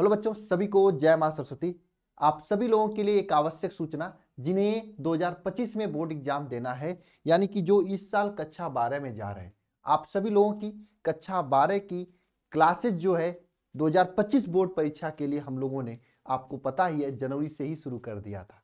hello बच्चों सभी को जय मां सरस्वती आप सभी लोगों के लिए एक आवश्यक सूचना जिन्हें 2025 में बोर्ड एग्जाम देना है यानी कि जो इस साल कक्षा बारह में जा रहे हैं आप सभी लोगों की कक्षा बारह की क्लासेस जो है 2025 बोर्ड परीक्षा के लिए हम लोगों ने आपको पता ही है जनवरी से ही शुरू कर दिया था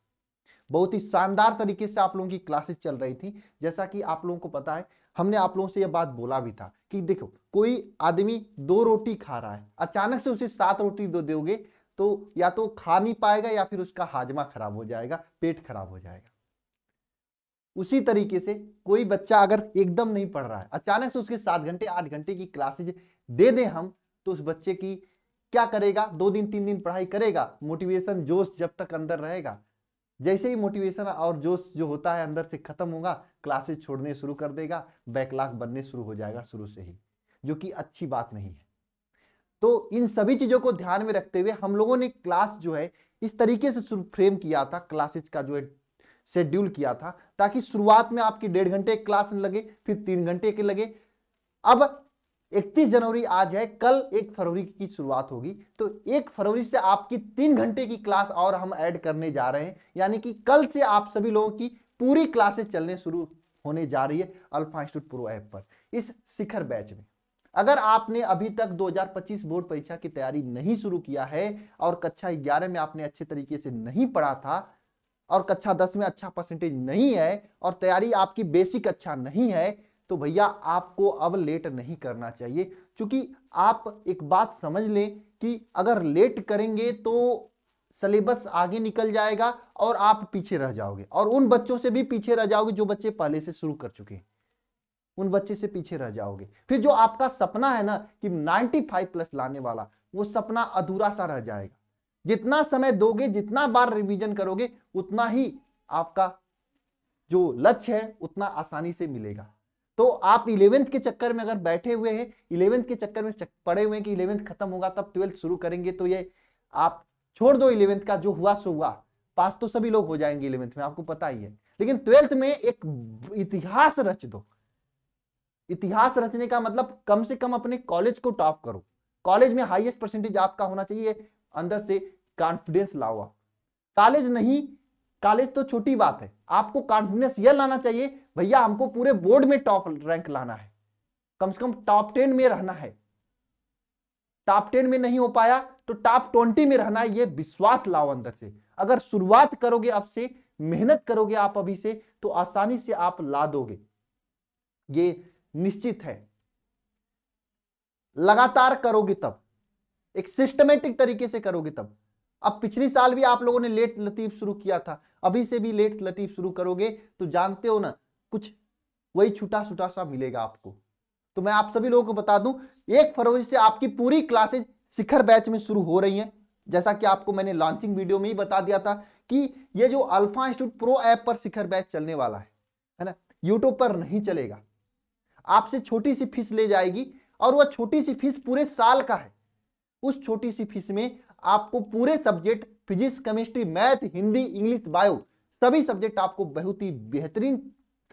बहुत ही शानदार तरीके से आप लोगों की क्लासेस चल रही थी जैसा कि आप लोगों को पता है हमने आप लोगों से यह बात बोला भी था कि देखो कोई आदमी दो रोटी खा रहा है अचानक से उसे सात रोटी दो दोगे तो या तो खा नहीं पाएगा या फिर उसका हाजमा खराब हो जाएगा पेट खराब हो जाएगा उसी तरीके से कोई बच्चा अगर एकदम नहीं पढ़ रहा है अचानक से उसके सात घंटे आठ घंटे की क्लासेज दे दें हम तो उस बच्चे की क्या करेगा दो दिन तीन दिन पढ़ाई करेगा मोटिवेशन जोश जब तक अंदर रहेगा जैसे ही मोटिवेशन और जोश जो होता है अंदर से खत्म होगा क्लासेस छोड़ने शुरू कर देगा बैकलाग बनने शुरू हो जाएगा शुरू से ही जो कि अच्छी बात नहीं है तो इन सभी चीजों को ध्यान में रखते हुए हम लोगों ने क्लास जो है इस तरीके से फ्रेम किया था क्लासेज का जो है शेड्यूल किया था ताकि शुरुआत में आपकी डेढ़ घंटे क्लास लगे फिर तीन घंटे के लगे अब इकतीस जनवरी आज है कल एक फरवरी की शुरुआत होगी तो एक फरवरी से आपकी तीन घंटे की क्लास और हम ऐड करने जा रहे हैं यानी कि कल से आप सभी लोगों की पूरी क्लासेस चलने शुरू होने जा रही है अल्फा इंस्टीट्यूट प्रो ऐप पर इस शिखर बैच में अगर आपने अभी तक 2025 बोर्ड परीक्षा की तैयारी नहीं शुरू किया है और कक्षा ग्यारह में आपने अच्छे तरीके से नहीं पढ़ा था और कक्षा दस में अच्छा परसेंटेज नहीं है और तैयारी आपकी बेसिक अच्छा नहीं है तो भैया आपको अब लेट नहीं करना चाहिए क्योंकि आप एक बात समझ लें कि अगर लेट करेंगे तो सिलेबस आगे निकल जाएगा और आप पीछे रह जाओगे और उन बच्चों से भी पीछे रह जाओगे जो बच्चे पहले से शुरू कर चुके हैं उन बच्चे से पीछे रह जाओगे फिर जो आपका सपना है ना कि 95 प्लस लाने वाला वो सपना अधूरा सा रह जाएगा जितना समय दोगे जितना बार रिवीजन करोगे उतना ही आपका जो लक्ष्य है उतना आसानी से मिलेगा तो आप इलेवेंथ के चक्कर में अगर बैठे हुए हैं इलेवेंथ के चक्कर में चक, पड़े हुए हैं कि इलेवेंथ खत्म होगा तब ट्वेल्थ शुरू करेंगे तो ये आप छोड़ दो इलेवेंथ का जो हुआ सो हुआ पास तो सभी लोग हो जाएंगे इलेवेंथ में आपको पता ही है लेकिन ट्वेल्थ में एक इतिहास रच दो इतिहास रचने का मतलब कम से कम अपने कॉलेज को टॉप करो कॉलेज में हाईएस्ट परसेंटेज आपका होना चाहिए अंदर से कॉन्फिडेंस लाओ कॉलेज नहीं कॉलेज तो छोटी बात है आपको कॉन्फिडेंस यह लाना चाहिए भैया हमको पूरे बोर्ड में टॉप रैंक लाना है कम से कम टॉप टेन में रहना है टॉप टेन में नहीं हो पाया तो टॉप ट्वेंटी में रहना ये विश्वास लाओ अंदर से अगर शुरुआत करोगे अब से मेहनत करोगे आप अभी से तो आसानी से आप ला दोगे ये निश्चित है लगातार करोगे तब एक सिस्टमेटिक तरीके से करोगे तब अब पिछले साल भी आप लोगों ने लेट लतीफ शुरू किया था अभी से भी लेट लतीफ शुरू करोगे तो जानते हो ना कुछ वही छोटा छोटा सा मिलेगा आपको तो मैं आप सभी लोगों को बता दूं एक फरवरी से आपकी पूरी क्लासेज शिखर बैच में शुरू हो रही हैं जैसा कि आपको मैंने लॉन्चिंग वीडियो में ही बता दिया था कि ये जो अल्फा इंस्टीट्यूट प्रो ऐप पर शिखर बैच चलने वाला है है ना यूट्यूब पर नहीं चलेगा आपसे छोटी सी फीस ले जाएगी और वह छोटी सी फीस पूरे साल का है उस छोटी सी फीस में आपको पूरे subject physics chemistry math Hindi English bio सभी सब्जेक्ट आपको बहुत ही बेहतरीन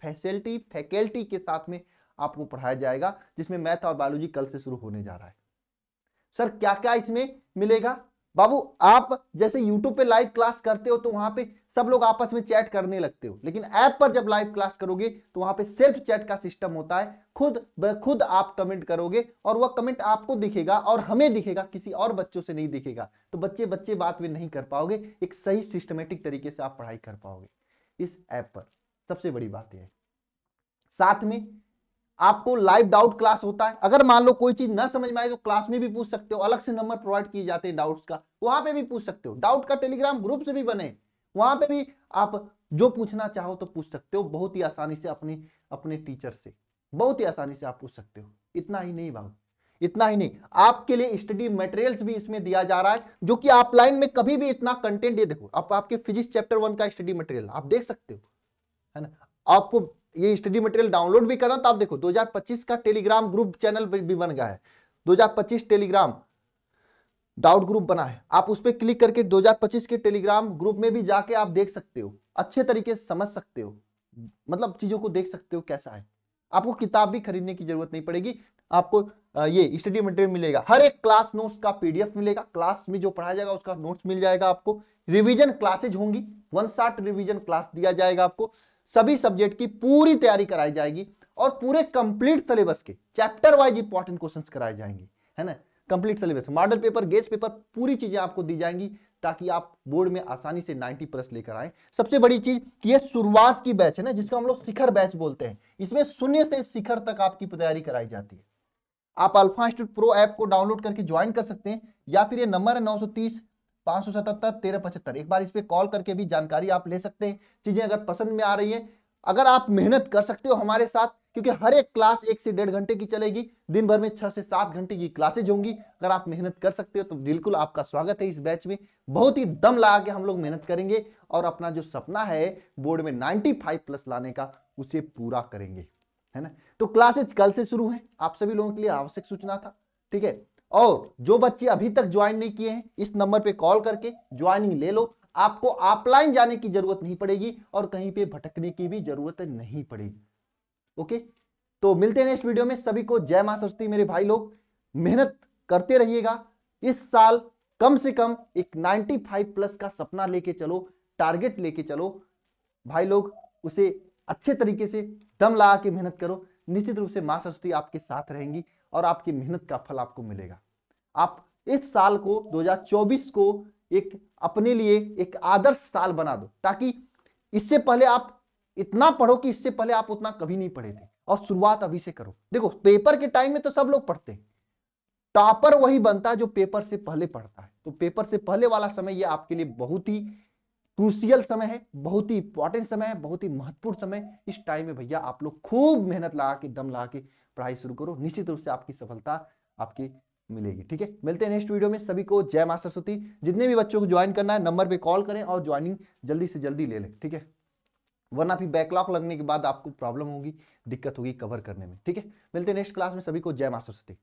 फैसिलिटी फैकल्टी के साथ में आपको पढ़ाया जाएगा जिसमें मैथ और बायोलॉजी कल से शुरू होने जा रहा है सर क्या क्या इसमें मिलेगा बाबू आप जैसे YouTube पे लाइव क्लास करते हो तो वहां पे सब लोग आपस में चैट करने लगते हो लेकिन ऐप पर जब लाइव क्लास करोगे तो वहां पे सेल्फ चैट का सिस्टम होता है खुद खुद आप कमेंट करोगे और वह कमेंट आपको दिखेगा और हमें दिखेगा किसी और बच्चों से नहीं दिखेगा तो बच्चे बच्चे बात भी नहीं कर पाओगे एक सही सिस्टमेटिक तरीके से आप पढ़ाई कर पाओगे इस ऐप पर सबसे बड़ी बात यह है साथ में आपको लाइव डाउट क्लास होता है अगर मान लो कोई चीज ना समझ में आए तो क्लास में भी पूछ सकते हो अलग से नंबर प्रोवाइड किए जाते हैं डाउट्स का वहां पे भी पूछ सकते हो डाउट का टेलीग्राम ग्रुप से भी बने वहां पे भी आप जो पूछना चाहो तो पूछ सकते हो बहुत ही आसानी से अपने अपने टीचर से बहुत ही आसानी से आप पूछ सकते हो इतना ही नहीं बाबू इतना ही नहीं आपके लिए स्टडी मटेरियल्स भी इसमें दिया जा रहा है जो कि ऑफलाइन में कभी भी इतना कंटेंट दे देखो आप आपके फिजिक्स चैप्टर वन का स्टडी मटेरियल आप देख सकते हो है ना आपको ये स्टडी मटेरियल डाउनलोड भी करना तो आप देखो 2025 का टेलीग्राम ग्रुप चैनल भी बन गया है 2025 टेलीग्राम डाउट ग्रुप बना है आप उस पर क्लिक करके 2025 के टेलीग्राम ग्रुप में भी जाके आप देख सकते हो अच्छे तरीके से समझ सकते हो मतलब चीजों को देख सकते हो कैसा है आपको किताब भी खरीदने की जरूरत नहीं पड़ेगी आपको ये स्टडी मटेरियल मिलेगा हर एक क्लास नोट्स का पीडीएफ मिलेगा क्लास में जो पढ़ाया जाएगा उसका नोट्स मिल जाएगा आपको रिवीजन क्लासेज होंगी वन साठ रिवीजन क्लास दिया जाएगा आपको सभी सब्जेक्ट की पूरी तैयारी कराई जाएगी और पूरे कंप्लीट सिलेबस के चैप्टर वाइज इंपॉर्टेंट क्वेश्चंस कराए जाएंगे है ना complete syllabus model paper guess paper पूरी चीजें आपको दी जाएंगी ताकि आप बोर्ड में आसानी से 90 प्लस लेकर आए सबसे बड़ी चीज कि ये शुरुआत की बैच है ना जिसको हम लोग शिखर बैच बोलते हैं इसमें शून्य से शिखर तक आपकी तैयारी कराई जाती है आप अल्फा इंस्टीट्यूट प्रो ऐप को डाउनलोड करके ज्वाइन कर सकते हैं या फिर ये नंबर है नौ सौ तीस पांच सौ सतहत्तर तेरह पचहत्तर एक बार इस पर कॉल करके भी जानकारी आप ले सकते हैं चीज़ें अगर पसंद में आ रही हैं अगर आप मेहनत कर सकते हो हमारे साथ क्योंकि हर एक क्लास एक से डेढ़ घंटे की चलेगी दिन भर में छह से सात घंटे की क्लासेज होंगी अगर आप मेहनत कर सकते हो तो बिल्कुल आपका स्वागत है इस बैच में बहुत ही दम लगा के हम लोग मेहनत करेंगे और अपना जो सपना है बोर्ड में फाइव प्लस लाने का उसे पूरा करेंगे है ना तो क्लासेज कल से शुरू है आप सभी लोगों के लिए आवश्यक सूचना था ठीक है और जो बच्चे अभी तक ज्वाइन नहीं किए हैं इस नंबर पे कॉल करके ज्वाइनिंग ले लो आपको ऑफलाइन जाने की जरूरत नहीं पड़ेगी और कहीं पे भटकने की भी जरूरत नहीं पड़ेगी ओके तो मिलते हैं नेक्स्ट वीडियो में सभी को जय मां सरस्वती मेरे भाई लोग मेहनत करते रहिएगा इस साल कम से कम एक फाइव प्लस का सपना लेके चलो टारगेट लेके चलो भाई लोग उसे अच्छे तरीके से दम लगा के मेहनत करो निश्चित रूप से मां सरस्वती आपके साथ रहेंगी और आपकी मेहनत का फल आपको मिलेगा आप इस साल को 2024 को एक अपने लिए एक आदर्श साल बना दो ताकि इससे पहले आप इतना पढ़ो कि इससे पहले आप उतना कभी नहीं पढ़े थे और शुरुआत अभी से करो देखो पेपर के टाइम में तो सब लोग पढ़ते हैं टॉपर वही बनता है जो पेपर से पहले पढ़ता है तो पेपर से पहले वाला समय ये आपके लिए बहुत ही क्रूसियल समय है बहुत ही इंपॉर्टेंट समय है बहुत ही महत्वपूर्ण समय इस टाइम में भैया आप लोग खूब मेहनत लगा के दम लगा के पढ़ाई शुरू करो निश्चित रूप से आपकी सफलता आपके मिलेगी ठीक है मिलते हैं नेक्स्ट वीडियो में सभी को जय मा सरस्वती जितने भी बच्चों को ज्वाइन करना है नंबर पे कॉल करें और ज्वाइनिंग जल्दी से जल्दी ले लें ठीक है वरना फिर बैकलॉग लगने के बाद आपको प्रॉब्लम होगी दिक्कत होगी कवर करने में ठीक है मिलते हैं नेक्स्ट क्लास में सभी को जय मा सरस्वती